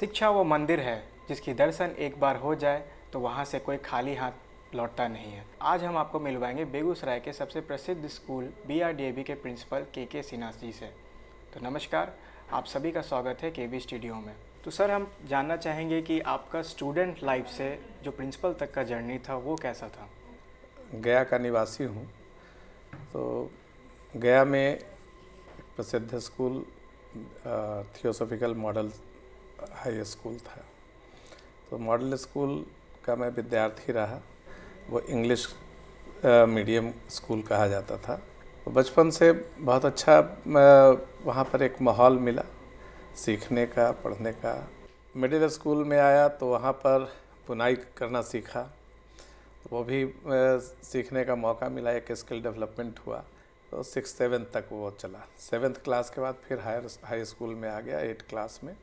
शिक्षा वो मंदिर है जिसकी दर्शन एक बार हो जाए तो वहाँ से कोई खाली हाथ लौटता नहीं है आज हम आपको मिलवाएंगे बेगूसराय के सबसे प्रसिद्ध स्कूल बी के प्रिंसिपल के के सिन्हा जी से तो नमस्कार आप सभी का स्वागत है के स्टूडियो में तो सर हम जानना चाहेंगे कि आपका स्टूडेंट लाइफ से जो प्रिंसिपल तक का जर्नी था वो कैसा था गया का निवासी हूँ तो गया में प्रसिद्ध school theosophical model high school था तो मॉडल स्कूल का मैं विद्यार्थी रहा वो इंग्लिश मीडियम स्कूल कहा जाता था तो बचपन से बहुत अच्छा वहाँ पर एक माहौल मिला सीखने का पढ़ने का मिडिल स्कूल में आया तो वहाँ पर बुनाई करना सीखा तो वो भी सीखने का मौका मिला एक स्किल डेवलपमेंट हुआ तो सिक्स सेवन्थ तक वो चला सेवन्थ क्लास के बाद फिर हायर हाई स्कूल में आ गया एट क्लास में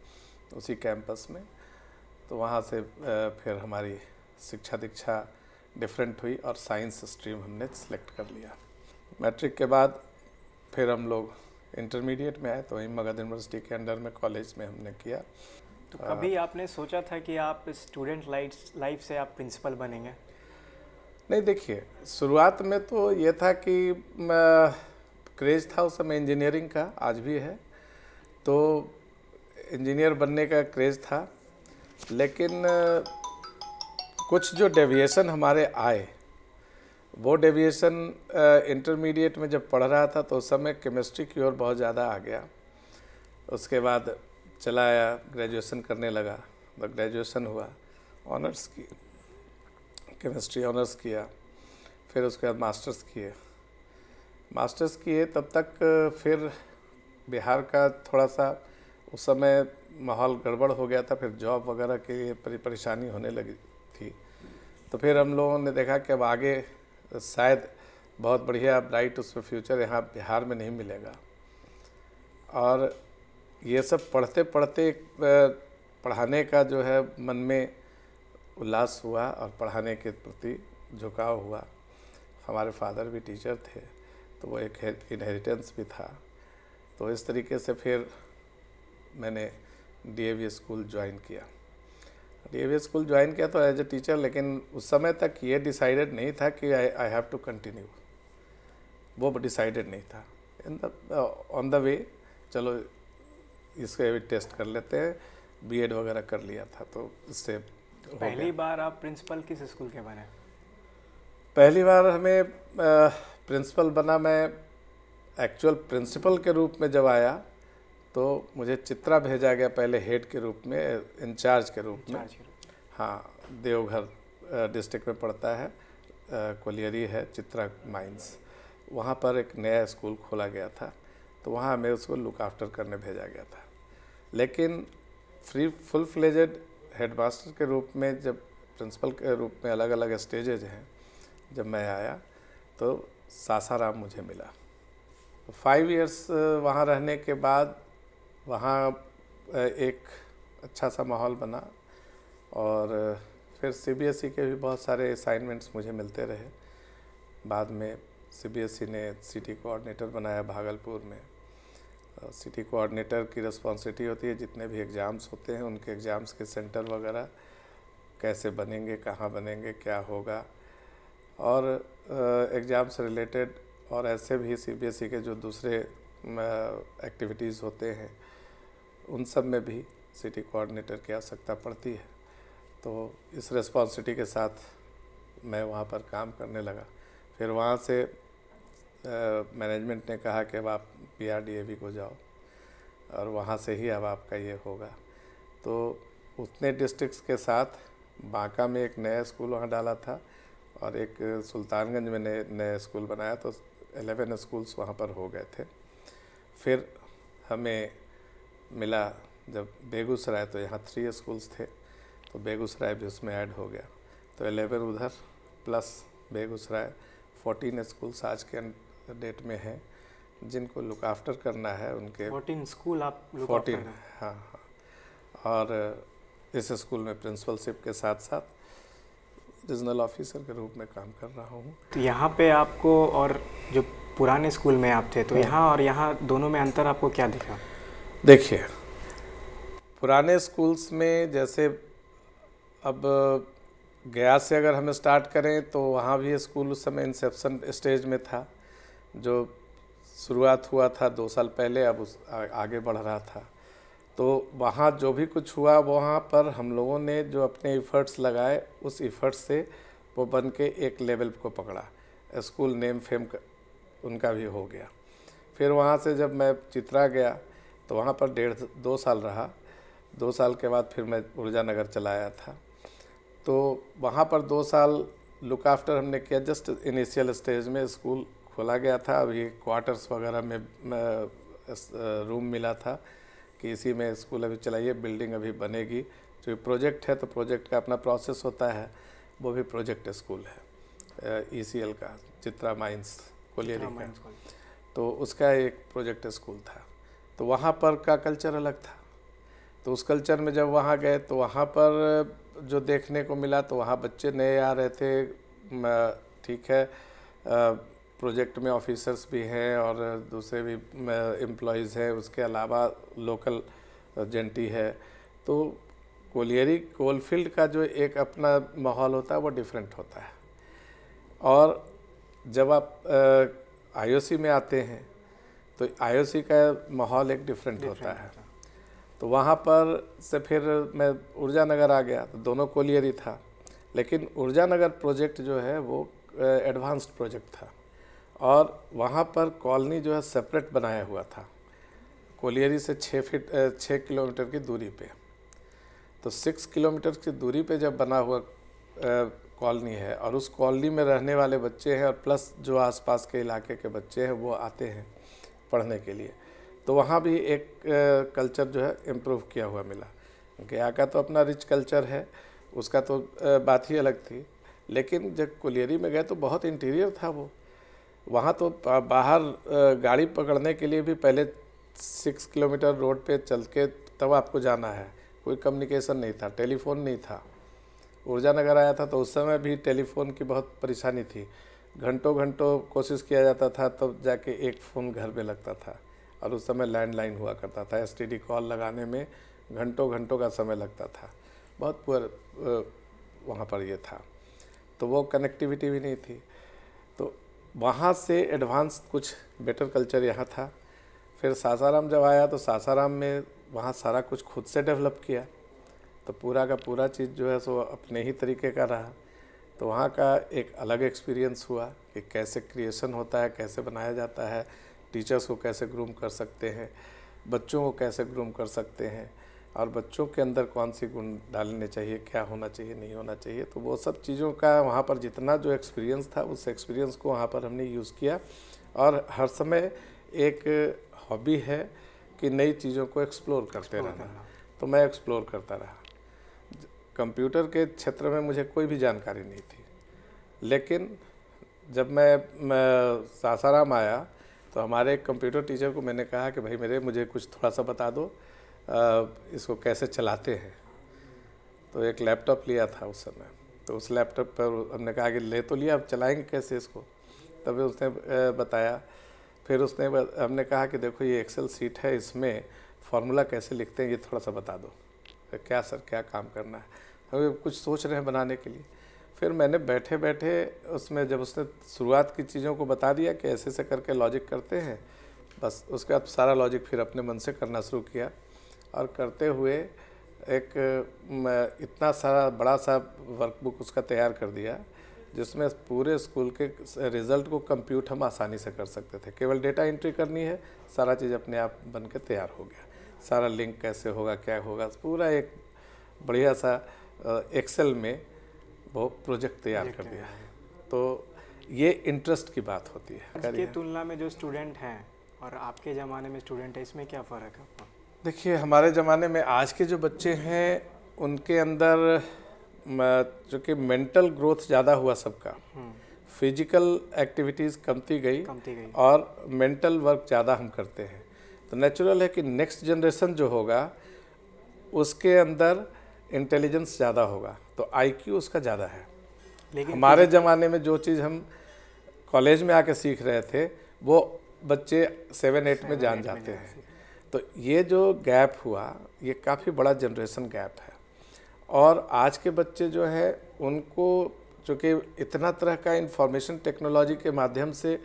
उसी कैंपस में तो वहाँ से फिर हमारी शिक्षा दीक्षा डिफरेंट हुई और साइंस स्ट्रीम हमने सेलेक्ट कर लिया मैट्रिक के बाद फिर हम लोग इंटरमीडिएट में आए तो वहीं मगध यूनिवर्सिटी के अंडर में कॉलेज में हमने किया तो कभी आपने सोचा था कि आप स्टूडेंट लाइफ लाइफ से आप प्रिंसिपल बनेंगे नहीं देखिए शुरुआत में तो ये था कि क्रेज़ था उस समय इंजीनियरिंग का आज भी है तो इंजीनियर बनने का क्रेज़ था लेकिन कुछ जो डेविएशन हमारे आए वो डेविएशन इंटरमीडिएट में जब पढ़ रहा था तो उस समय केमिस्ट्री की ओर बहुत ज़्यादा आ गया उसके बाद चला आया ग्रेजुएशन करने लगा तो ग्रेजुएशन हुआ ऑनर्स की केमिस्ट्री ऑनर्स किया फिर उसके बाद मास्टर्स किए मास्टर्स किए तब तक फिर बिहार का थोड़ा सा उस समय माहौल गड़बड़ हो गया था फिर जॉब वगैरह के लिए परेशानी होने लगी थी तो फिर हम लोगों ने देखा कि अब आगे शायद बहुत बढ़िया ब्राइट उसमें फ्यूचर यहाँ बिहार में नहीं मिलेगा और ये सब पढ़ते पढ़ते पढ़ाने का जो है मन में उल्लास हुआ और पढ़ाने के प्रति झुकाव हुआ हमारे फादर भी टीचर थे तो वो एक इनहेरिटेंस भी था तो इस तरीके से फिर मैंने डी स्कूल ज्वाइन किया डी स्कूल ज्वाइन किया तो एज ए टीचर लेकिन उस समय तक ये डिसाइडेड नहीं था कि I I have to continue वो डिसाइडेड नहीं था in the on the way चलो इसके भी टेस्ट कर लेते हैं एड वगैरह कर लिया था तो इससे पहली बार आप प्रिंसिपल किस स्कूल के बने पहली बार हमें प्रिंसिपल uh, बना मैं एक्चुअल प्रिंसिपल के रूप में जब आया तो मुझे चित्रा भेजा गया पहले हेड के रूप में इंचार्ज के रूप में हाँ देवघर डिस्ट्रिक्ट में पड़ता है कोलियरी है चित्रा माइंस वहाँ पर एक नया स्कूल खोला गया था तो वहाँ हमें उसको लुक आफ्टर करने भेजा गया था लेकिन फ्री फुल फ्लेजेड हेडमास्टर के रूप में जब प्रिंसिपल के रूप में अलग अलग स्टेजेज हैं जब मैं आया तो सासाराम मुझे मिला फाइव इयर्स वहाँ रहने के बाद वहाँ एक अच्छा सा माहौल बना और फिर सीबीएसई e के भी बहुत सारे असाइनमेंट्स मुझे मिलते रहे बाद में सीबीएसई e ने सिटी कोऑर्डिनेटर बनाया भागलपुर में सिटी कोऑर्डिनेटर की रिस्पॉन्सिबिलिटी होती है जितने भी एग्ज़ाम्स होते हैं उनके एग्ज़ाम्स के सेंटर वगैरह कैसे बनेंगे कहाँ बनेंगे क्या होगा और एग्ज़ाम्स uh, रिलेटेड और ऐसे भी सीबीएसई e के जो दूसरे एक्टिविटीज़ होते हैं उन सब में भी सिटी कोऑर्डिनेटर की आवश्यकता पड़ती है तो इस रिस्पॉन्सिटी के साथ मैं वहाँ पर काम करने लगा फिर वहाँ से मैनेजमेंट ने कहा कि अब आप पी आर डी ए को जाओ और वहाँ से ही अब आपका ये होगा तो उतने डिस्ट्रिक्ट्स के साथ बांका में एक नया स्कूल वहाँ डाला था और एक सुल्तानगंज में नए नया स्कूल बनाया तो एलेवन स्कूल्स वहाँ पर हो गए थे फिर हमें मिला जब बेगूसराय तो यहाँ थ्री स्कूल्स थे तो बेगूसराय भी उसमें ऐड हो गया तो एलेवन उधर प्लस बेगूसराय फोर्टीन स्कूल्स आज के डेट में हैं जिनको लुक आफ्टर करना है उनके फोर्टीन स्कूल आप फोर्टीन हाँ हाँ और uh, इस स्कूल में प्रिंसिपलशिप के साथ साथ रीजनल ऑफिसर के रूप में काम कर रहा हूँ तो यहाँ पे आपको और जो पुराने स्कूल में आप थे तो हाँ। यहाँ और यहाँ दोनों में अंतर आपको क्या दिखा देखिए पुराने स्कूल्स में जैसे अब गया से अगर हम स्टार्ट करें तो वहाँ भी स्कूल उस समय इंसेप्शन स्टेज में था जो शुरुआत हुआ था दो साल पहले अब उस आगे बढ़ रहा था तो वहाँ जो भी कुछ हुआ वहाँ पर हम लोगों ने जो अपने इफ़र्ट्स लगाए उस इफ़र्ट्स से वो बन के एक लेवल को पकड़ा स्कूल नेम फेम उनका भी हो गया फिर वहाँ से जब मैं चित्रा गया तो वहाँ पर डेढ़ दो साल रहा दो साल के बाद फिर मैं ऊर्जा नगर चला आया था तो वहाँ पर दो साल लुक आफ्टर हमने किया जस्ट इनिशियल स्टेज में स्कूल खोला गया था अभी क्वार्टर्स वगैरह में रूम मिला था कि इसी में स्कूल अभी चलाइए बिल्डिंग अभी बनेगी जो प्रोजेक्ट है तो प्रोजेक्ट का अपना प्रोसेस होता है वो भी प्रोजेक्ट स्कूल है ई एल e का चित्रा माइंस कोलियरी तो उसका एक प्रोजेक्ट स्कूल था तो वहाँ पर का कल्चर अलग था तो उस कल्चर में जब वहाँ गए तो वहाँ पर जो देखने को मिला तो वहाँ बच्चे नए आ रहे थे ठीक है प्रोजेक्ट में ऑफिसर्स भी हैं और दूसरे भी एम्प्लॉयज़ हैं उसके अलावा लोकल जेंटी है तो कोलियरी कोलफील्ड का जो एक अपना माहौल होता है वो डिफरेंट होता है और जब आप आईओसी में आते हैं तो आईओसी का माहौल एक डिफरेंट होता है तो वहाँ पर से फिर मैं ऊर्जा नगर आ गया तो दोनों कोलियर ही था लेकिन ऊर्जा नगर प्रोजेक्ट जो है वो एडवांस्ड प्रोजेक्ट था और वहाँ पर कॉलोनी जो है सेपरेट बनाया हुआ था कोलियरी से छः फीट छः किलोमीटर की दूरी पे तो सिक्स किलोमीटर की दूरी पे जब बना हुआ कॉलोनी है और उस कॉलोनी में रहने वाले बच्चे हैं और प्लस जो आसपास के इलाके के बच्चे हैं वो आते हैं पढ़ने के लिए तो वहाँ भी एक कल्चर जो है इम्प्रूव किया हुआ मिला गया का तो अपना रिच कल्चर है उसका तो बात ही अलग थी लेकिन जब कुलियरी में गए तो बहुत इंटीरियर था वो वहाँ तो बाहर गाड़ी पकड़ने के लिए भी पहले सिक्स किलोमीटर रोड पे चल के तब आपको जाना है कोई कम्युनिकेशन नहीं था टेलीफोन नहीं था ऊर्जा नगर आया था तो उस समय भी टेलीफोन की बहुत परेशानी थी घंटों घंटों कोशिश किया जाता था तब तो जाके एक फ़ोन घर पे लगता था और उस समय लैंडलाइन हुआ करता था एस कॉल लगाने में घंटों घंटों का समय लगता था बहुत पुअर वहाँ पर ये था तो वो कनेक्टिविटी भी नहीं थी तो वहाँ से एडवांस कुछ बेटर कल्चर यहाँ था फिर सासाराम जब आया तो सासाराम में वहाँ सारा कुछ खुद से डेवलप किया तो पूरा का पूरा चीज़ जो है सो अपने ही तरीके का रहा तो वहाँ का एक अलग एक्सपीरियंस हुआ कि कैसे क्रिएशन होता है कैसे बनाया जाता है टीचर्स को कैसे ग्रूम कर सकते हैं बच्चों को कैसे ग्रूम कर सकते हैं और बच्चों के अंदर कौन सी गुण डालने चाहिए क्या होना चाहिए नहीं होना चाहिए तो वो सब चीज़ों का वहाँ पर जितना जो एक्सपीरियंस था उस एक्सपीरियंस को वहाँ पर हमने यूज़ किया और हर समय एक हॉबी है कि नई चीज़ों को एक्सप्लोर करते रहना तो मैं एक्सप्लोर करता रहा कंप्यूटर के क्षेत्र में मुझे कोई भी जानकारी नहीं थी लेकिन जब मैं, मैं सासाराम आया तो हमारे कंप्यूटर टीचर को मैंने कहा कि भाई मेरे मुझे कुछ थोड़ा सा बता दो इसको कैसे चलाते हैं तो एक लैपटॉप लिया था उस समय तो उस लैपटॉप पर हमने कहा कि ले तो लिया अब चलाएंगे कैसे इसको तभी उसने बताया फिर उसने हमने कहा कि देखो ये एक्सेल सीट है इसमें फार्मूला कैसे लिखते हैं ये थोड़ा सा बता दो क्या सर क्या काम करना है हम कुछ सोच रहे हैं बनाने के लिए फिर मैंने बैठे बैठे उसमें जब उसने शुरुआत की चीज़ों को बता दिया कि ऐसे ऐसे करके लॉजिक करते हैं बस उसके बाद सारा लॉजिक फिर अपने मन से करना शुरू किया और करते हुए एक इतना सारा बड़ा सा वर्कबुक उसका तैयार कर दिया जिसमें पूरे स्कूल के रिज़ल्ट को कंप्यूट हम आसानी से कर सकते थे केवल डेटा एंट्री करनी है सारा चीज़ अपने आप बन के तैयार हो गया सारा लिंक कैसे होगा क्या होगा पूरा एक बढ़िया सा एक्सेल में वो प्रोजेक्ट तैयार कर दिया है तो ये इंटरेस्ट की बात होती है इसकी तुलना में जो स्टूडेंट हैं और आपके ज़माने में स्टूडेंट है इसमें क्या फ़र्क है देखिए हमारे ज़माने में आज के जो बच्चे हैं उनके अंदर चूँकि मेंटल ग्रोथ ज़्यादा हुआ सबका फिजिकल हम्म। एक्टिविटीज़ कमती गई कमती गई और मेंटल वर्क ज़्यादा हम करते हैं तो नेचुरल है कि नेक्स्ट जनरेशन जो होगा उसके अंदर इंटेलिजेंस ज़्यादा होगा तो आईक्यू उसका ज़्यादा है लेकिन हमारे ज़माने में जो चीज़ हम कॉलेज में आके सीख रहे थे वो बच्चे सेवन एट में जान जाते हैं तो ये जो गैप हुआ ये काफ़ी बड़ा जनरेशन गैप है और आज के बच्चे जो है उनको चूँकि इतना तरह का इंफॉर्मेशन टेक्नोलॉजी के माध्यम से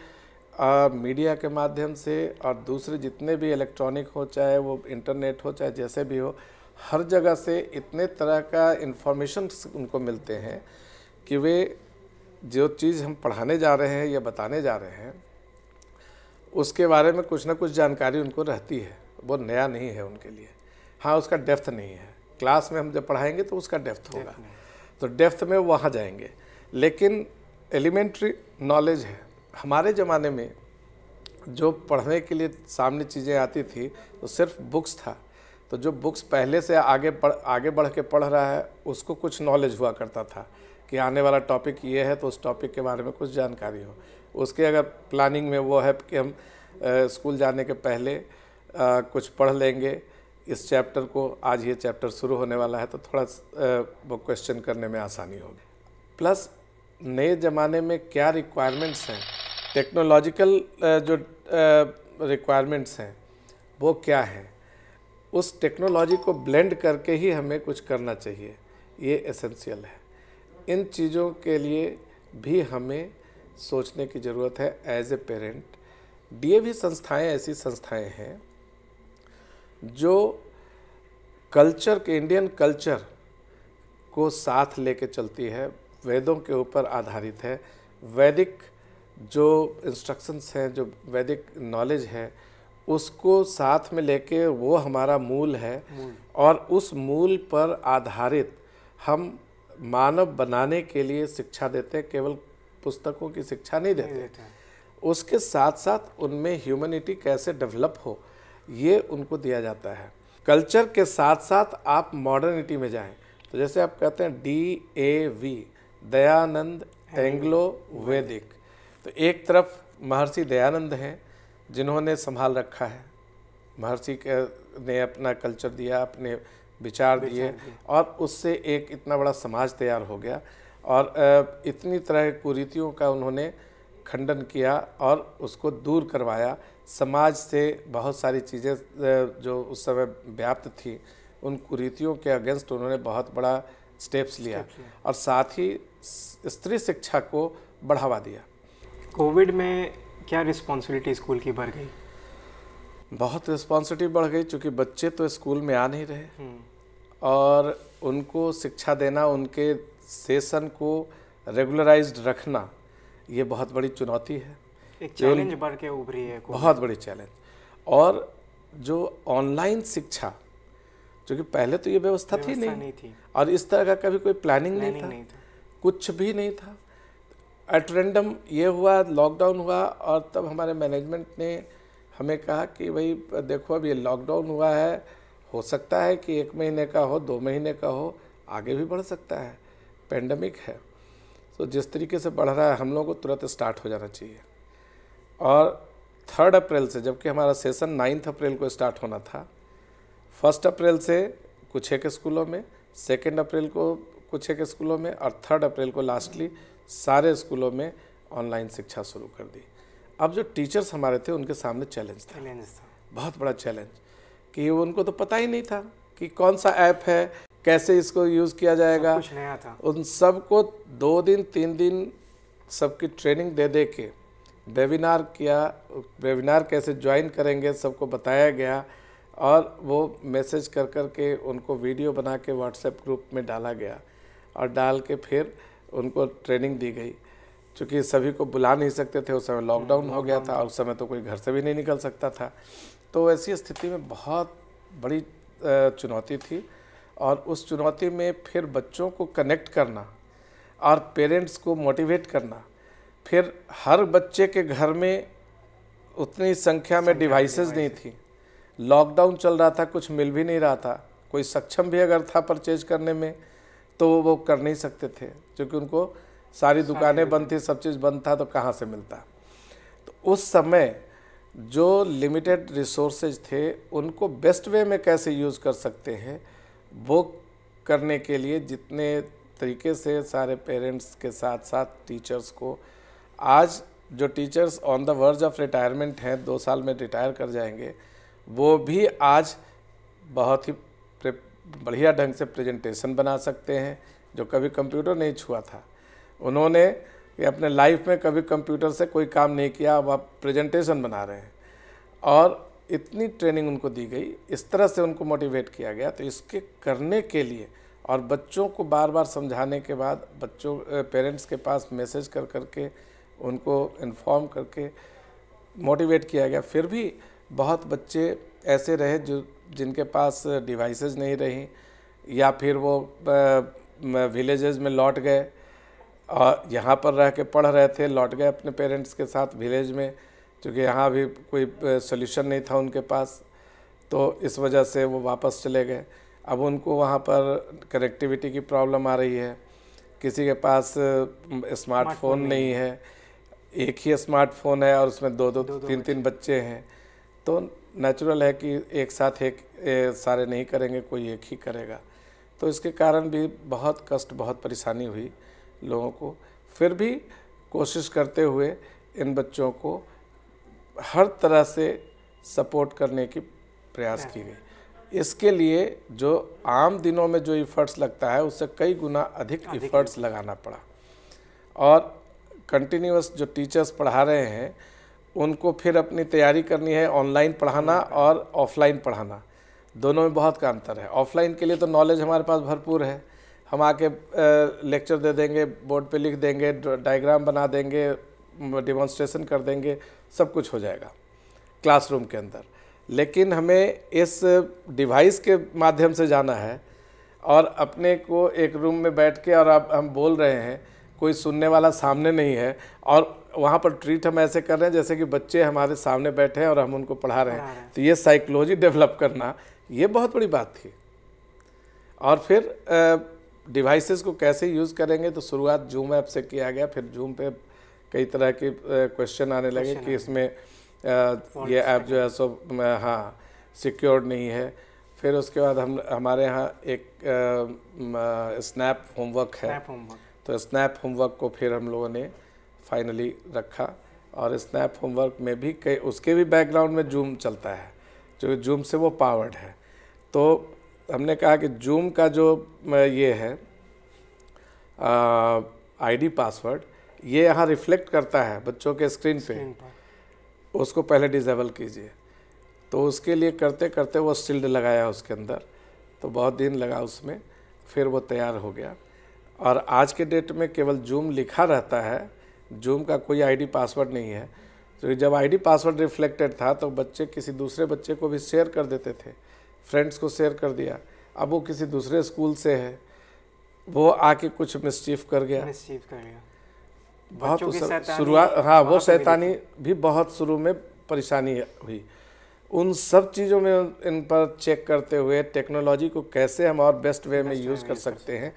आ, मीडिया के माध्यम से और दूसरे जितने भी इलेक्ट्रॉनिक हो चाहे वो इंटरनेट हो चाहे जैसे भी हो हर जगह से इतने तरह का इन्फॉर्मेशन उनको मिलते हैं कि वे जो चीज़ हम पढ़ाने जा रहे हैं या बताने जा रहे हैं उसके बारे में कुछ ना कुछ जानकारी उनको रहती है वो नया नहीं है उनके लिए हाँ उसका डेफ्थ नहीं है क्लास में हम जब पढ़ाएंगे तो उसका डेफ्थ होगा तो डेफ्थ में वहाँ जाएंगे लेकिन एलिमेंट्री नॉलेज है हमारे ज़माने में जो पढ़ने के लिए सामने चीज़ें आती थी तो सिर्फ बुक्स था तो जो बुक्स पहले से आगे पढ़ आगे बढ़ के पढ़ रहा है उसको कुछ नॉलेज हुआ करता था कि आने वाला टॉपिक ये है तो उस टॉपिक के बारे में कुछ जानकारी हो उसके अगर प्लानिंग में वो है कि हम स्कूल जाने के पहले आ, कुछ पढ़ लेंगे इस चैप्टर को आज ये चैप्टर शुरू होने वाला है तो थोड़ा वो क्वेश्चन करने में आसानी होगी प्लस नए ज़माने में क्या रिक्वायरमेंट्स हैं टेक्नोलॉजिकल जो रिक्वायरमेंट्स हैं वो क्या हैं उस टेक्नोलॉजी को ब्लेंड करके ही हमें कुछ करना चाहिए ये एसेंशियल है इन चीज़ों के लिए भी हमें सोचने की ज़रूरत है एज ए पेरेंट डीएवी संस्थाएं ऐसी संस्थाएं हैं जो कल्चर के इंडियन कल्चर को साथ लेके चलती है वेदों के ऊपर आधारित है वैदिक जो इंस्ट्रक्शंस हैं जो वैदिक नॉलेज है उसको साथ में लेके वो हमारा मूल है और उस मूल पर आधारित हम मानव बनाने के लिए शिक्षा देते हैं केवल पुस्तकों की शिक्षा नहीं देते, नहीं देते। उसके साथ साथ उनमें ह्यूमनिटी कैसे डेवलप हो ये उनको दिया जाता है कल्चर के साथ साथ आप मॉडर्निटी में जाएं तो जैसे आप कहते हैं D A V Dayanand Anglo Vedic तो एक तरफ महर्षि दयानंद हैं जिन्होंने संभाल रखा है महर्षि ने अपना कल्चर दिया अपने विचार दिए और उससे एक इतना बड़ा समाज तैयार हो गया और इतनी तरह कुरीतियों का उन्होंने खंडन किया और उसको दूर करवाया समाज से बहुत सारी चीज़ें जो उस समय व्याप्त थी उन कुरीतियों के अगेंस्ट उन्होंने बहुत बड़ा स्टेप्स लिया और साथ ही स्त्री शिक्षा को बढ़ावा दिया कोविड में क्या रिस्पॉन्सिबिलिटी स्कूल की बढ़ गई बहुत रिस्पॉन्सिबिलिटी बढ़ गई क्योंकि बच्चे तो स्कूल में आ नहीं रहे हम्म। और उनको शिक्षा देना उनके सेशन को रेगुलराइज रखना ये बहुत बड़ी चुनौती है एक चैलेंज बढ़ के उभरी है बहुत बड़ी चैलेंज और जो ऑनलाइन शिक्षा क्योंकि पहले तो ये व्यवस्था थी नहीं, नहीं थी और इस तरह का कभी कोई प्लानिंग, प्लानिंग नहीं, था। नहीं था कुछ भी नहीं था एट रेंडम ये हुआ लॉकडाउन हुआ और तब हमारे मैनेजमेंट ने हमें कहा कि भाई देखो अब ये लॉकडाउन हुआ है हो सकता है कि एक महीने का हो दो महीने का हो आगे भी बढ़ सकता है पेंडेमिक है तो जिस तरीके से बढ़ रहा है हम लोगों को तुरंत स्टार्ट हो जाना चाहिए और थर्ड अप्रैल से जबकि हमारा सेशन नाइन्थ अप्रैल को स्टार्ट होना था फर्स्ट अप्रैल से कुछ एक स्कूलों में सेकेंड अप्रैल को कुछ एक स्कूलों में और थर्ड अप्रैल को लास्टली सारे स्कूलों में ऑनलाइन शिक्षा शुरू कर दी अब जो टीचर्स हमारे थे उनके सामने चैलेंज था चैलेंज था बहुत बड़ा चैलेंज कि उनको तो पता ही नहीं था कि कौन सा ऐप है कैसे इसको यूज़ किया जाएगा कुछ नया था उन सबको दो दिन तीन दिन सबकी ट्रेनिंग दे दे के वेबिनार किया वेबिनार कैसे ज्वाइन करेंगे सबको बताया गया और वो मैसेज कर कर के उनको वीडियो बना के व्हाट्सएप ग्रुप में डाला गया और डाल के फिर उनको ट्रेनिंग दी गई चूँकि सभी को बुला नहीं सकते थे उस समय लॉकडाउन हो गया था उस समय तो कोई घर से भी नहीं निकल सकता था तो ऐसी स्थिति में बहुत बड़ी चुनौती थी और उस चुनौती में फिर बच्चों को कनेक्ट करना और पेरेंट्स को मोटिवेट करना फिर हर बच्चे के घर में उतनी संख्या में डिवाइसेस नहीं थी लॉकडाउन चल रहा था कुछ मिल भी नहीं रहा था कोई सक्षम भी अगर था परचेज करने में तो वो कर नहीं सकते थे क्योंकि उनको सारी दुकानें बंद थी सब चीज़ बंद था तो कहाँ से मिलता तो उस समय जो लिमिटेड रिसोर्सेज थे उनको बेस्ट वे में कैसे यूज़ कर सकते हैं वो करने के लिए जितने तरीके से सारे पेरेंट्स के साथ साथ टीचर्स को आज जो teachers on the verge of retirement हैं दो साल में रिटायर कर जाएंगे वो भी आज बहुत ही बढ़िया ढंग से प्रेजेंटेशन बना सकते हैं जो कभी कंप्यूटर नहीं छुआ था उन्होंने अपने लाइफ में कभी कंप्यूटर से कोई काम नहीं किया अब आप प्रेजेंटेशन बना रहे हैं और इतनी ट्रेनिंग उनको दी गई इस तरह से उनको मोटिवेट किया गया तो इसके करने के लिए और बच्चों को बार बार समझाने के बाद बच्चों पेरेंट्स के पास मैसेज कर कर के उनको इन्फॉर्म करके मोटिवेट किया गया फिर भी बहुत बच्चे ऐसे रहे जो जिनके पास डिवाइसेस नहीं रहीं या फिर वो विलेजेस में लौट गए और यहाँ पर रह के पढ़ रहे थे लौट गए अपने पेरेंट्स के साथ विलेज में क्योंकि यहाँ भी कोई सोल्यूशन नहीं था उनके पास तो इस वजह से वो वापस चले गए अब उनको वहाँ पर कनेक्टिविटी की प्रॉब्लम आ रही है किसी के पास स्मार्टफोन नहीं है एक ही स्मार्टफोन है और उसमें दो दो, दो, दो तीन तीन बच्चे हैं तो नेचुरल है कि एक साथ एक ए, सारे नहीं करेंगे कोई एक ही करेगा तो इसके कारण भी बहुत कष्ट बहुत परेशानी हुई लोगों को फिर भी कोशिश करते हुए इन बच्चों को हर तरह से सपोर्ट करने की प्रयास की गई इसके लिए जो आम दिनों में जो इफ़र्ट्स लगता है उससे कई गुना अधिक, अधिक इफ़र्ट्स लगाना पड़ा और कंटिन्यूस जो टीचर्स पढ़ा रहे हैं उनको फिर अपनी तैयारी करनी है ऑनलाइन पढ़ाना और ऑफलाइन पढ़ाना दोनों में बहुत का अंतर है ऑफलाइन के लिए तो नॉलेज हमारे पास भरपूर है हम आके लेक्चर दे देंगे बोर्ड पे लिख देंगे डायग्राम बना देंगे डिमॉन्स्ट्रेशन कर देंगे सब कुछ हो जाएगा क्लासरूम के अंदर लेकिन हमें इस डिवाइस के माध्यम से जाना है और अपने को एक रूम में बैठ के और आप हम बोल रहे हैं कोई सुनने वाला सामने नहीं है और वहाँ पर ट्रीट हम ऐसे कर रहे हैं जैसे कि बच्चे हमारे सामने बैठे हैं और हम उनको पढ़ा रहे हैं तो ये साइकोलॉजी डेवलप करना ये बहुत बड़ी बात थी और फिर डिवाइसेस को कैसे यूज़ करेंगे तो शुरुआत जूम ऐप से किया गया फिर जूम पे कई तरह के क्वेश्चन आने लगे कि इसमें ये ऐप जो है सो हाँ सिक्योर्ड नहीं है फिर उसके बाद हम हमारे यहाँ एक स्नैप होमवर्क है तो स्नैप होमवर्क को फिर हम लोगों ने फाइनली रखा और स्नैप होमवर्क में भी कई उसके भी बैकग्राउंड में जूम चलता है जो जूम से वो पावर्ड है तो हमने कहा कि जूम का जो ये है आईडी पासवर्ड ये यहाँ रिफ्लेक्ट करता है बच्चों के स्क्रीन पे उसको पहले डिजेबल कीजिए तो उसके लिए करते करते वो सिल्ड लगाया उसके अंदर तो बहुत दिन लगा उसमें फिर वो तैयार हो गया और आज के डेट में केवल जूम लिखा रहता है जूम का कोई आईडी पासवर्ड नहीं है तो जब आईडी पासवर्ड रिफ्लेक्टेड था तो बच्चे किसी दूसरे बच्चे को भी शेयर कर देते थे फ्रेंड्स को शेयर कर दिया अब वो किसी दूसरे स्कूल से है वो आके कुछ मिसचीफ कर गया मिसचीफ कर गया बहुत शुरुआत हाँ वो शैतानी भी, भी बहुत शुरू में परेशानी हुई उन सब चीज़ों में इन पर चेक करते हुए टेक्नोलॉजी को कैसे हम और बेस्ट वे में यूज़ कर सकते हैं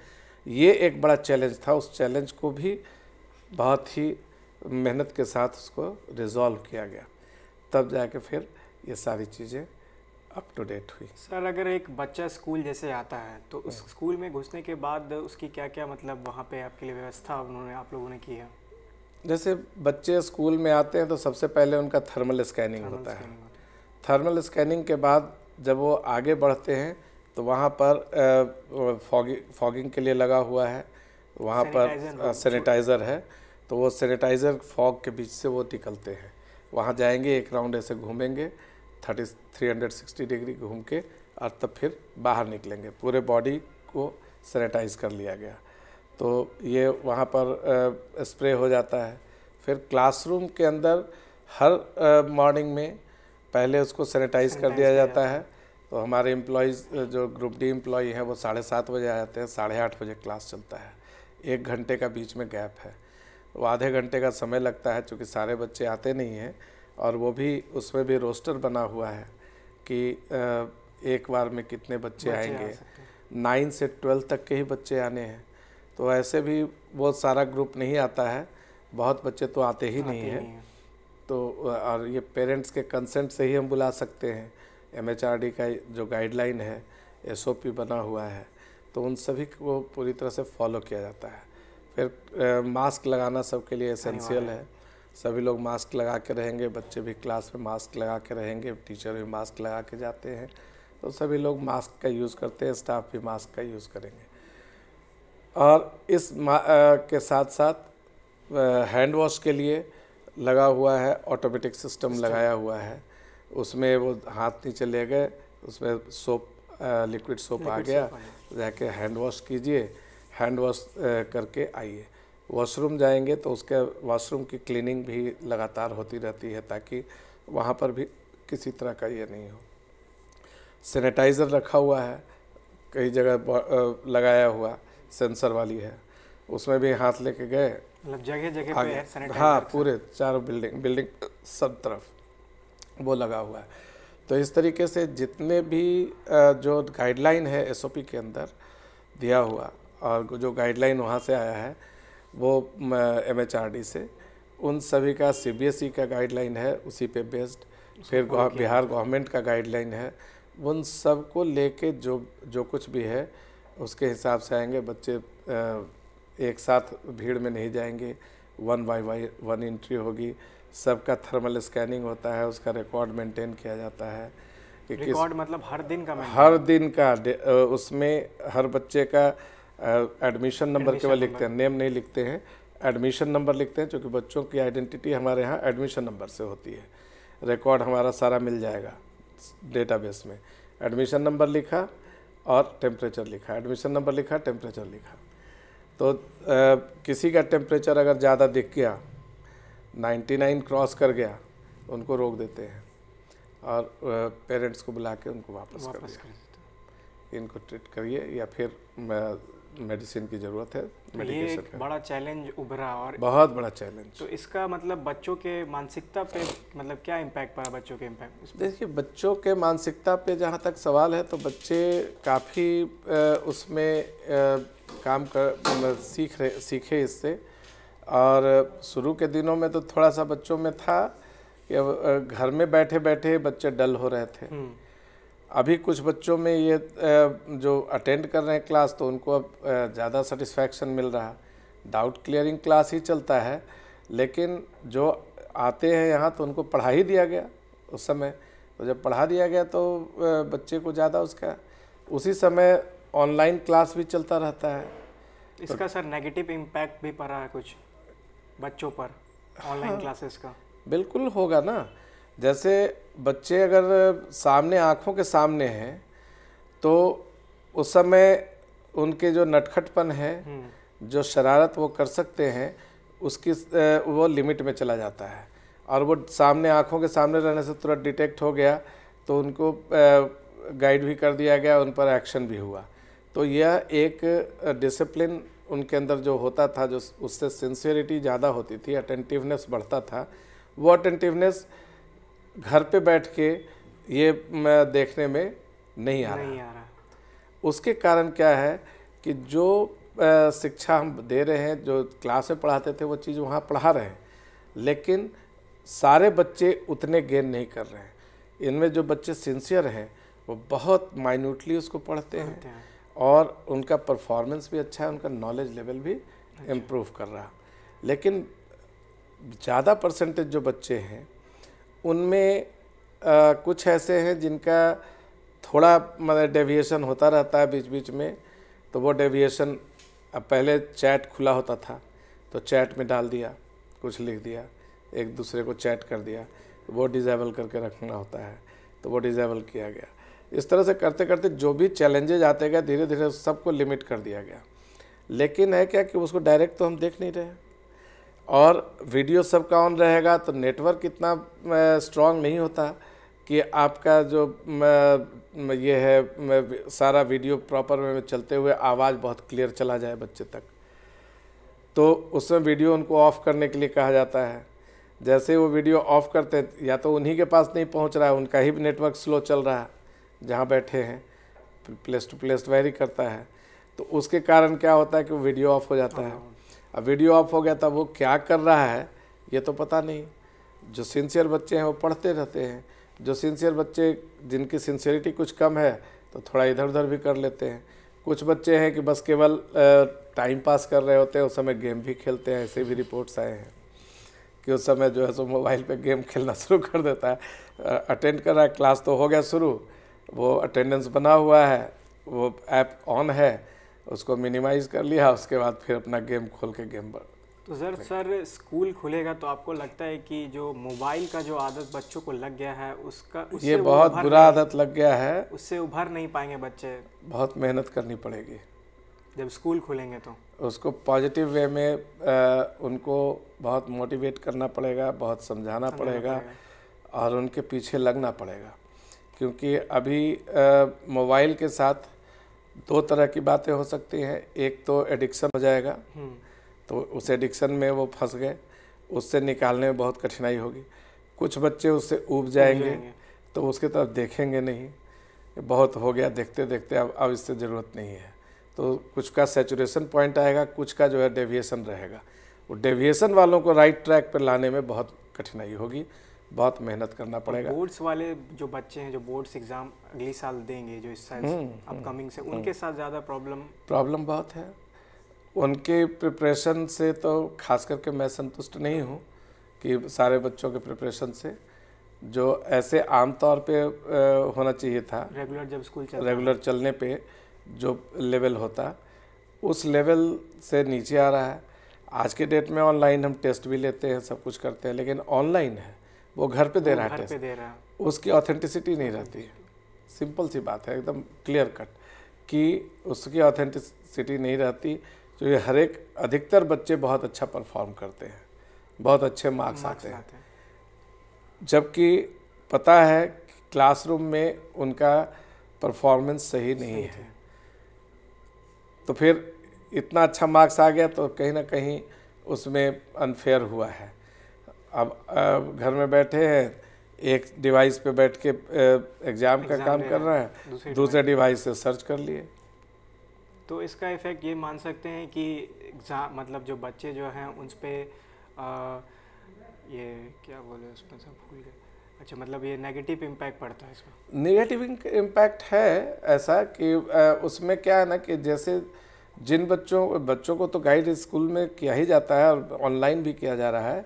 ये एक बड़ा चैलेंज था उस चैलेंज को भी बहुत ही मेहनत के साथ उसको रिजॉल्व किया गया तब जाके फिर ये सारी चीज़ें अप टू डेट हुई सर अगर एक बच्चा स्कूल जैसे आता है तो उस हाँ। स्कूल में घुसने के बाद उसकी क्या क्या मतलब वहाँ पे आपके लिए व्यवस्था उन्होंने आप लोगों ने की है जैसे बच्चे स्कूल में आते हैं तो सबसे पहले उनका थर्मल स्कैनिंग होता है थर्मल स्कैनिंग के बाद जब वो आगे बढ़ते हैं तो वहाँ पर फॉगिंग फॉगिंग के लिए लगा हुआ है वहाँ पर सैनिटाइज़र हाँ, है तो वो सैनिटाइज़र फॉग के बीच से वो निकलते हैं वहाँ जाएंगे एक राउंड ऐसे घूमेंगे thirty three hundred sixty degree घूम के और तब फिर बाहर निकलेंगे पूरे बॉडी को सैनिटाइज़ कर लिया गया तो ये वहाँ पर स्प्रे हो जाता है फिर क्लासरूम के अंदर हर मॉर्निंग में पहले उसको सैनिटाइज़ कर दिया जाता है तो हमारे एम्प्लॉयज़ जो ग्रुप डी एम्प्लॉय हैं वो साढ़े सात बजे आ जाते हैं साढ़े आठ बजे क्लास चलता है एक घंटे का बीच में गैप है वो आधे घंटे का समय लगता है चूँकि सारे बच्चे आते नहीं हैं और वो भी उसमें भी रोस्टर बना हुआ है कि एक बार में कितने बच्चे, बच्चे आएंगे नाइन से ट्वेल्व तक के ही बच्चे आने हैं तो ऐसे भी वो सारा ग्रुप नहीं आता है बहुत बच्चे तो आते ही आते नहीं हैं है। तो और ये पेरेंट्स के कंसेंट से ही हम बुला सकते हैं एमएचआरडी का जो गाइडलाइन है एसओपी बना हुआ है तो उन सभी को पूरी तरह से फॉलो किया जाता है फिर मास्क लगाना सबके लिए एसेंशियल है सभी लोग मास्क लगा के रहेंगे बच्चे भी क्लास में मास्क लगा के रहेंगे टीचर भी मास्क लगा के जाते हैं तो सभी लोग मास्क का यूज़ करते हैं स्टाफ भी मास्क का यूज़ करेंगे और इस आ, के साथ साथ हैंड वॉश के लिए लगा हुआ है ऑटोमेटिक सिस्टम लगाया हुआ है उसमें वो हाथ नीचे ले गए उसमें सोप लिक्विड सोप आ गया जाके हैंड वॉश कीजिए हैंड वॉश करके आइए वॉशरूम जाएंगे तो उसके वॉशरूम की क्लीनिंग भी लगातार होती रहती है ताकि वहाँ पर भी किसी तरह का ये नहीं हो सैनिटाइज़र रखा हुआ है कई जगह लगाया हुआ सेंसर वाली है उसमें भी हाथ लेके गए मतलब जगह जगह पे हाँ, है हाँ पूरे चारों बिल्डिंग बिल्डिंग सब तरफ वो लगा हुआ है तो इस तरीके से जितने भी जो गाइडलाइन है एसओपी के अंदर दिया हुआ और जो गाइडलाइन वहाँ से आया है वो एमएचआरडी से उन सभी का सीबीएसई e का गाइडलाइन है उसी पे बेस्ड फिर बिहार गवर्नमेंट का गाइडलाइन है उन सब को कर जो जो कुछ भी है उसके हिसाब से आएंगे बच्चे एक साथ भीड़ में नहीं जाएंगे वन बाई वाई वन एंट्री होगी सबका थर्मल स्कैनिंग होता है उसका रिकॉर्ड मेंटेन किया जाता है कि रिकॉर्ड मतलब हर दिन का हर दिन का उसमें हर बच्चे का एडमिशन नंबर केवल लिखते हैं नेम नहीं लिखते हैं एडमिशन नंबर लिखते हैं क्योंकि बच्चों की आइडेंटिटी हमारे यहाँ एडमिशन नंबर से होती है रिकॉर्ड हमारा सारा मिल जाएगा डेटाबेस में एडमिशन नंबर लिखा और टेम्परेचर लिखा एडमिशन नंबर लिखा टेम्परेचर लिखा तो आ, किसी का टेम्परेचर अगर ज़्यादा दिख गया 99 क्रॉस कर गया उनको रोक देते हैं और पेरेंट्स को बुला के उनको वापस, वापस कर देते इनको ट्रीट करिए या फिर मेडिसिन की ज़रूरत है तो ये एक बड़ा चैलेंज उभरा और बहुत बड़ा चैलेंज तो इसका मतलब बच्चों के मानसिकता पे मतलब क्या इम्पैक्ट पड़ा बच्चों के इम्पैक्ट देखिए बच्चों के मानसिकता पे जहाँ तक सवाल है तो बच्चे काफ़ी उसमें काम कर मतलब सीख रहे सीखे इससे और शुरू के दिनों में तो थोड़ा सा बच्चों में था कि घर में बैठे बैठे बच्चे डल हो रहे थे हम्म। अभी कुछ बच्चों में ये जो अटेंड कर रहे हैं क्लास तो उनको अब ज़्यादा सेटिस्फैक्शन मिल रहा डाउट क्लियरिंग क्लास ही चलता है लेकिन जो आते हैं यहाँ तो उनको पढ़ा ही दिया गया उस समय तो जब पढ़ा दिया गया तो बच्चे को ज़्यादा उसका उसी समय ऑनलाइन क्लास भी चलता रहता है इसका तो, सर नेगेटिव इम्पैक्ट भी पड़ा है कुछ बच्चों पर ऑनलाइन हाँ, क्लासेस का बिल्कुल होगा ना जैसे बच्चे अगर सामने आँखों के सामने हैं तो उस समय उनके जो नटखटपन है हम्म। जो शरारत वो कर सकते हैं उसकी वो लिमिट में चला जाता है और वो सामने आँखों के सामने रहने से तुरंत डिटेक्ट हो गया तो उनको गाइड भी कर दिया गया उन पर एक्शन भी हुआ तो यह एक डिसिप्लिन उनके अंदर जो होता था जो उससे सिंसियरिटी ज़्यादा होती थी अटेंटिवनेस बढ़ता था वो अटेंटिवनेस घर पे बैठ के ये देखने में नहीं आ नहीं रहा आ रहा उसके कारण क्या है कि जो शिक्षा हम दे रहे हैं जो क्लास में पढ़ाते थे वो चीज़ वहाँ पढ़ा रहे हैं लेकिन सारे बच्चे उतने गेन नहीं कर रहे हैं इनमें जो बच्चे सिंसियर हैं वो बहुत माइन्यूटली उसको पढ़ते हैं और उनका परफॉर्मेंस भी अच्छा है उनका नॉलेज लेवल भी इम्प्रूव अच्छा। कर रहा लेकिन ज़्यादा परसेंटेज जो बच्चे हैं उनमें आ, कुछ ऐसे हैं जिनका थोड़ा मतलब डेविएशन होता रहता है बीच बीच में तो वो डेविएशन अब पहले चैट खुला होता था तो चैट में डाल दिया कुछ लिख दिया एक दूसरे को चैट कर दिया तो वो डिजेबल करके रखना होता है तो वो डिजेबल किया गया इस तरह से करते करते जो भी चैलेंजेज आते गए धीरे धीरे सबको लिमिट कर दिया गया लेकिन है क्या कि उसको डायरेक्ट तो हम देख नहीं रहे और वीडियो सबका ऑन रहेगा तो नेटवर्क इतना स्ट्रांग नहीं होता कि आपका जो ये है सारा वीडियो प्रॉपर में चलते हुए आवाज़ बहुत क्लियर चला जाए बच्चे तक तो उसमें वीडियो उनको ऑफ़ करने के लिए कहा जाता है जैसे वो वीडियो ऑफ़ करते या तो उन्हीं के पास नहीं पहुंच रहा है उनका ही नेटवर्क स्लो चल रहा है जहाँ बैठे हैं प्लेस टू प्लेस वेरी करता है तो उसके कारण क्या होता है कि वीडियो ऑफ हो जाता है अब वीडियो ऑफ हो गया तब वो क्या कर रहा है ये तो पता नहीं जो सिंसियर बच्चे हैं वो पढ़ते रहते हैं जो सिंसियर बच्चे जिनकी सिंसियरिटी कुछ कम है तो थोड़ा इधर उधर भी कर लेते हैं कुछ बच्चे हैं कि बस केवल टाइम पास कर रहे होते हैं उस समय गेम भी खेलते हैं ऐसे भी रिपोर्ट्स आए हैं कि उस समय जो है सो मोबाइल पे गेम खेलना शुरू कर देता है अटेंड कर रहा है क्लास तो हो गया शुरू वो अटेंडेंस बना हुआ है वो ऐप ऑन है उसको मिनिमाइज कर लिया उसके बाद फिर अपना गेम खोल के गेम पर तो सर सर स्कूल खुलेगा तो आपको लगता है कि जो मोबाइल का जो आदत बच्चों को लग गया है उसका उससे ये बहुत बुरा आदत लग गया है उससे उभर नहीं पाएंगे बच्चे बहुत मेहनत करनी पड़ेगी जब स्कूल खुलेंगे तो उसको पॉजिटिव वे में आ, उनको बहुत मोटिवेट करना पड़ेगा बहुत समझाना, समझाना पड़ेगा, पड़ेगा और उनके पीछे लगना पड़ेगा क्योंकि अभी मोबाइल के साथ दो तरह की बातें हो सकती हैं एक तो एडिक्शन हो जाएगा हम्म। तो उस एडिक्शन में वो फंस गए उससे निकालने में बहुत कठिनाई होगी कुछ बच्चे उससे ऊब जाएंगे, जाएंगे तो उसके तरफ देखेंगे नहीं बहुत हो गया देखते देखते अब अब इससे ज़रूरत नहीं है तो कुछ का सेचुरेशन पॉइंट आएगा कुछ का जो है डेविएशन रहेगा वो डेविएशन वालों को राइट ट्रैक पर लाने में बहुत कठिनाई होगी बहुत मेहनत करना पड़ेगा बोर्ड्स वाले जो बच्चे हैं जो बोर्ड्स एग्ज़ाम अगले साल देंगे जो इस साल अपकमिंग हम्म, से हम्म, उनके हम्म। साथ ज़्यादा प्रॉब्लम प्रॉब्लम बहुत है उनके प्रिपरेशन से तो खास करके मैं संतुष्ट नहीं हूँ कि सारे बच्चों के प्रिपरेशन से जो ऐसे आम तौर पे होना चाहिए था रेगुलर जब स्कूल चल रेगुलर चलने पे जो लेवल होता उस लेवल से नीचे आ रहा है आज के डेट में ऑनलाइन हम टेस्ट भी लेते हैं सब कुछ करते हैं लेकिन ऑनलाइन है वो घर पे दे रहा है टेस्ट उसकी ऑथेंटिसिटी नहीं रहती है सिंपल सी बात है एकदम क्लियर कट कि उसकी ऑथेंटिसिटी नहीं रहती क्योंकि हर एक अधिकतर बच्चे बहुत अच्छा परफॉर्म करते हैं बहुत अच्छे मार्क्स आते हैं जबकि पता है कि क्लासरूम में उनका परफॉर्मेंस सही नहीं है तो फिर इतना अच्छा मार्क्स आ गया तो कहीं ना कहीं उसमें अनफेयर हुआ है अब घर में बैठे हैं एक डिवाइस पे बैठ के एग्ज़ाम का काम कर रहा है दूसरे डिवाइस से सर्च कर लिए तो इसका इफ़ेक्ट ये मान सकते हैं कि एग्ज़ाम मतलब जो बच्चे जो हैं उन पर ये क्या बोले उसमें सब भूल गए अच्छा मतलब ये नेगेटिव इम्पैक्ट पड़ता है इसमें नेगेटिव इम्पैक्ट है ऐसा कि उसमें क्या है ना कि जैसे जिन बच्चों बच्चों को तो गाइड स्कूल में किया ही जाता है और ऑनलाइन भी किया जा रहा है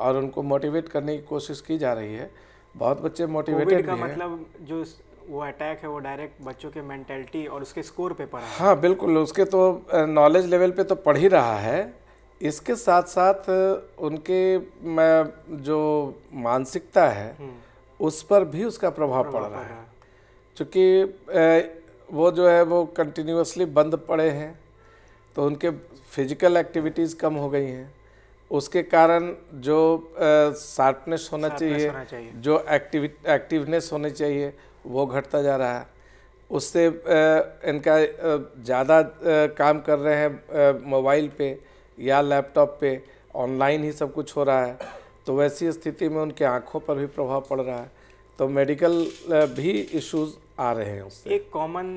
और उनको मोटिवेट करने की कोशिश की जा रही है बहुत बच्चे मोटिवेटेड भी मतलब जो वो अटैक है वो डायरेक्ट बच्चों के मेंटेलिटी और उसके स्कोर पे पड़ा हाँ बिल्कुल उसके तो नॉलेज लेवल पे तो पढ़ ही रहा है इसके साथ साथ उनके जो मानसिकता है हम्म। उस पर भी उसका प्रभाव, प्रभाव पड़ रहा है क्योंकि वो जो है वो कंटिन्यूसली बंद पड़े हैं तो उनके फिजिकल एक्टिविटीज़ कम हो गई हैं उसके कारण जो शार्पनेस होना, होना चाहिए जो एक्टिविटी एक्टिवनेस होनी चाहिए वो घटता जा रहा है उससे इनका ज़्यादा काम कर रहे हैं मोबाइल पे या लैपटॉप पे ऑनलाइन ही सब कुछ हो रहा है तो वैसी स्थिति में उनके आँखों पर भी प्रभाव पड़ रहा है तो मेडिकल भी इश्यूज आ रहे हैं उससे एक कॉमन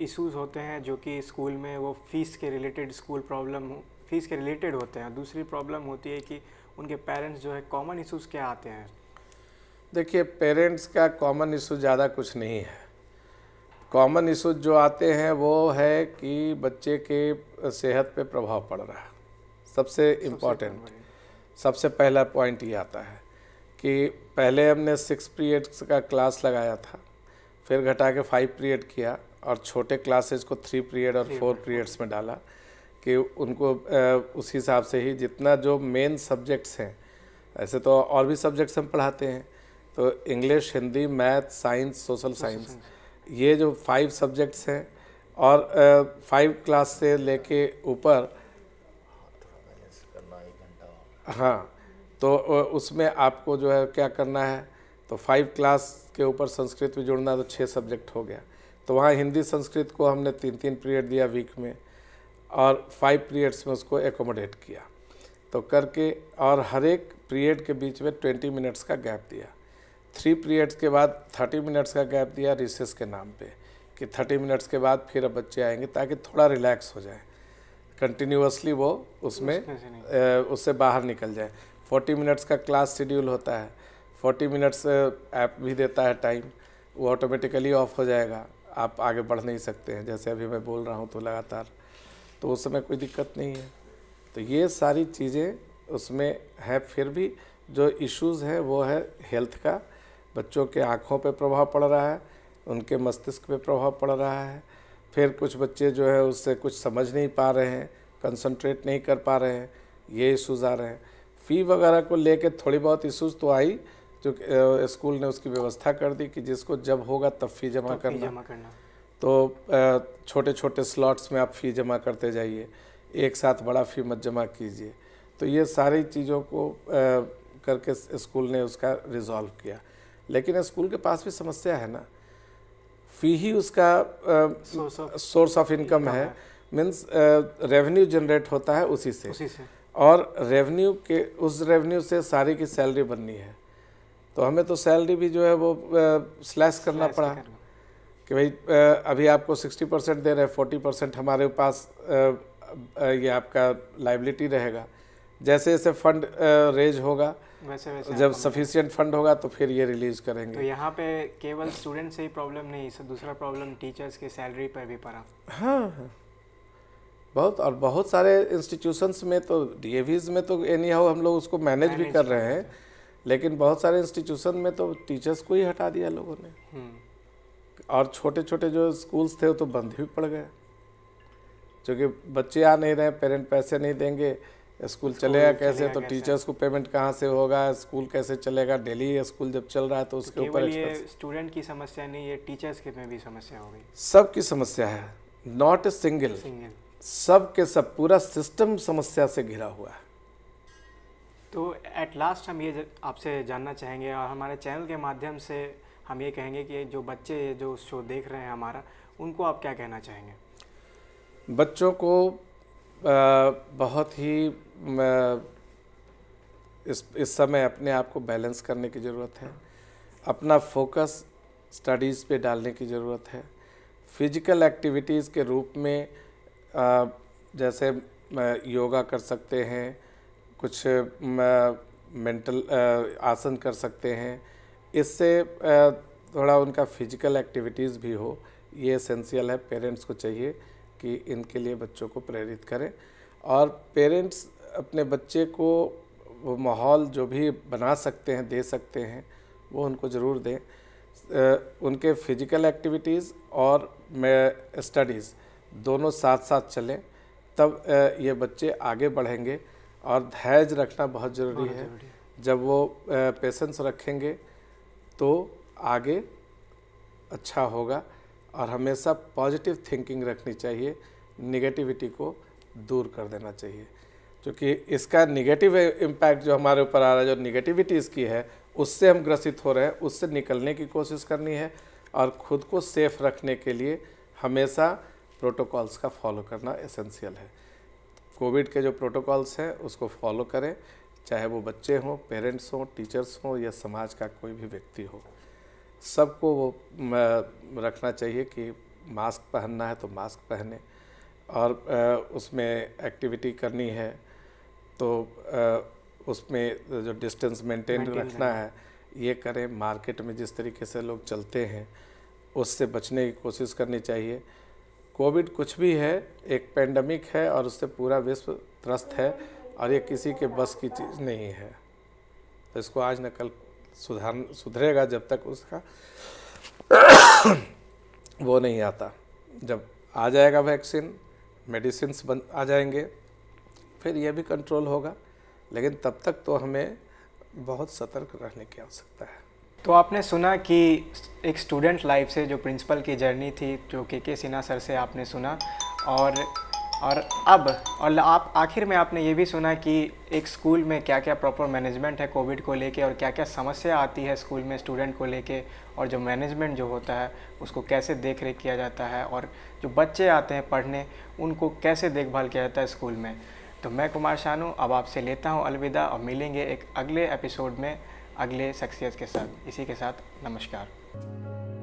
इश्यूज होते हैं जो कि स्कूल में वो फीस के रिलेटेड स्कूल प्रॉब्लम फीस के रिलेटेड होते हैं दूसरी प्रॉब्लम होती है कि उनके पेरेंट्स जो है कॉमन इशूज़ क्या आते हैं देखिए पेरेंट्स का कॉमन इशू ज़्यादा कुछ नहीं है कॉमन इशू जो आते हैं वो है कि बच्चे के सेहत पे प्रभाव पड़ रहा है सबसे इम्पॉर्टेंट सबसे पहला पॉइंट ये आता है कि पहले हमने सिक्स पीरियड्स का क्लास लगाया था फिर घटा के फाइव पीरियड किया और छोटे क्लासेज को थ्री पीरियड और फोर पीरियड्स में डाला कि उनको उस हिसाब से ही जितना जो मेन सब्जेक्ट्स हैं ऐसे तो और भी सब्जेक्ट्स हम पढ़ाते हैं तो English Hindi math science social science ये जो फाइव सब्जेक्ट्स हैं और फाइव क्लास से लेके ऊपर हाँ तो उसमें आपको जो है क्या करना है तो फाइव क्लास के ऊपर संस्कृत भी जुड़ना तो छः सब्जेक्ट हो गया तो वहाँ हिंदी संस्कृत को हमने तीन तीन पीरियड दिया वीक में और फाइव पीरियड्स में उसको एकोमोडेट किया तो करके और हर एक पीरियड के बीच में ट्वेंटी मिनट्स का गैप दिया थ्री पीरियड्स के बाद थर्टी मिनट्स का गैप दिया रिसेस के नाम पे कि थर्टी मिनट्स के बाद फिर अब बच्चे आएंगे ताकि थोड़ा रिलैक्स हो जाए कंटिन्यूसली वो उसमें उससे बाहर निकल जाए फोर्टी मिनट्स का क्लास शेड्यूल होता है फोर्टी मिनट्स ऐप भी देता है टाइम वो ऑटोमेटिकली ऑफ हो जाएगा आप आगे बढ़ नहीं सकते हैं जैसे अभी मैं बोल रहा हूँ तो लगातार तो उस समय कोई दिक्कत नहीं है तो ये सारी चीज़ें उसमें है फिर भी जो इश्यूज़ हैं वो है हेल्थ का बच्चों के आँखों पे प्रभाव पड़ रहा है उनके मस्तिष्क पे प्रभाव पड़ रहा है फिर कुछ बच्चे जो है उससे कुछ समझ नहीं पा रहे हैं कंसनट्रेट नहीं कर पा रहे हैं ये इशूज़ आ रहे हैं फ़ी वगैरह को लेके थोड़ी बहुत इशूज़ तो आई जो स्कूल ने उसकी व्यवस्था कर दी कि जिसको जब होगा तब फी जमा तब करना, जमा करना। तो छोटे छोटे स्लॉट्स में आप फ़ी जमा करते जाइए एक साथ बड़ा फ़ी मत जमा कीजिए तो ये सारी चीज़ों को करके स्कूल ने उसका रिजॉल्व किया लेकिन स्कूल के पास भी समस्या है ना फ़ी ही उसका सोर्स ऑफ इनकम है मीन्स रेवेन्यू जनरेट होता है उसी से, उसी से। और रेवेन्यू के उस रेवेन्यू से सारी की सैलरी बननी है तो हमें तो सैलरी भी जो है वो स्लैश करना पड़ा कि भाई अभी आपको 60 परसेंट दे रहे हैं फोर्टी परसेंट हमारे पास ये आपका लाइबिलिटी रहेगा जैसे जैसे फंड रेज होगा वैसे वैसे जब सफिशियंट फंड होगा तो फिर ये रिलीज करेंगे तो यहाँ पे केवल स्टूडेंट से ही प्रॉब्लम नहीं इससे दूसरा प्रॉब्लम टीचर्स की सैलरी पर भी पड़ा हाँ हाँ बहुत और बहुत सारे इंस्टीट्यूशंस में तो डी में तो एनी हाउ हम लोग उसको मैनेज भी कर रहे हैं लेकिन बहुत सारे इंस्टीट्यूशन में तो टीचर्स को ही हटा दिया लोगों ने हम्म। और छोटे छोटे जो स्कूल्स थे वो तो बंद ही पड़ गए क्योंकि बच्चे आ नहीं रहे पेरेंट पैसे नहीं देंगे स्कूल चलेगा कैसे तो टीचर्स को पेमेंट कहाँ से होगा स्कूल कैसे चलेगा डेली स्कूल जब चल रहा है तो, तो उसके ऊपर स्टूडेंट की समस्या नहीं है टीचर्स के में भी समस्या हो गई सबकी समस्या है नॉट ए सिंगल सब के सब पूरा सिस्टम समस्या से घिरा हुआ है तो एट लास्ट हम ये आपसे जानना चाहेंगे और हमारे चैनल के माध्यम से हम ये कहेंगे कि जो बच्चे जो शो देख रहे हैं हमारा उनको आप क्या कहना चाहेंगे बच्चों को बहुत ही इस इस समय अपने आप को बैलेंस करने की ज़रूरत है अपना फोकस स्टडीज़ पे डालने की ज़रूरत है फिजिकल एक्टिविटीज़ के रूप में जैसे योगा कर सकते हैं कुछ मेंटल आसन कर सकते हैं इससे थोड़ा उनका फिजिकल एक्टिविटीज़ भी हो ये एसेंशियल है पेरेंट्स को चाहिए कि इनके लिए बच्चों को प्रेरित करें और पेरेंट्स अपने बच्चे को वो माहौल जो भी बना सकते हैं दे सकते हैं वो उनको ज़रूर दें उनके फिजिकल एक्टिविटीज़ और स्टडीज़ दोनों साथ साथ चलें तब ये बच्चे आगे बढ़ेंगे और धैर्य रखना बहुत ज़रूरी है जब वो पेशेंस रखेंगे तो आगे अच्छा होगा और हमेशा पॉजिटिव थिंकिंग रखनी चाहिए निगेटिविटी को दूर कर देना चाहिए क्योंकि इसका निगेटिव इम्पैक्ट जो हमारे ऊपर आ रहा है जो निगेटिविटीज़ इसकी है उससे हम ग्रसित हो रहे हैं उससे निकलने की कोशिश करनी है और ख़ुद को सेफ रखने के लिए हमेशा प्रोटोकॉल्स का फॉलो करना एसेंशियल है कोविड के जो प्रोटोकॉल्स हैं उसको फॉलो करें चाहे वो बच्चे हों पेरेंट्स हों टीचर्स हों या समाज का कोई भी व्यक्ति हो सबको वो रखना चाहिए कि मास्क पहनना है तो मास्क पहने और उसमें एक्टिविटी करनी है तो उसमें जो डिस्टेंस मेंटेन रखना है ये करें मार्केट में जिस तरीके से लोग चलते हैं उससे बचने की कोशिश करनी चाहिए कोविड कुछ भी है एक पेंडेमिक है और उससे पूरा विश्व त्रस्त है और ये किसी के बस की चीज़ नहीं है तो इसको आज न कल सुधार सुधरेगा जब तक उसका वो नहीं आता जब आ जाएगा वैक्सीन मेडिसिन बन आ जाएंगे फिर यह भी कंट्रोल होगा लेकिन तब तक तो हमें बहुत सतर्क रहने की आवश्यकता है तो आपने सुना कि एक स्टूडेंट लाइफ से जो प्रिंसिपल की जर्नी थी जो के के सिन्हा सर से आपने सुना और और अब और आप आखिर में आपने ये भी सुना कि एक स्कूल में क्या क्या प्रॉपर मैनेजमेंट है कोविड को लेके और क्या क्या समस्या आती है स्कूल में स्टूडेंट को लेके और जो मैनेजमेंट जो होता है उसको कैसे देख रेख किया जाता है और जो बच्चे आते हैं पढ़ने उनको कैसे देखभाल किया जाता है स्कूल में तो मैं कुमार शानू अब आपसे लेता हूँ अलविदा और मिलेंगे एक अगले एपिसोड में अगले शख्सियत के साथ इसी के साथ नमस्कार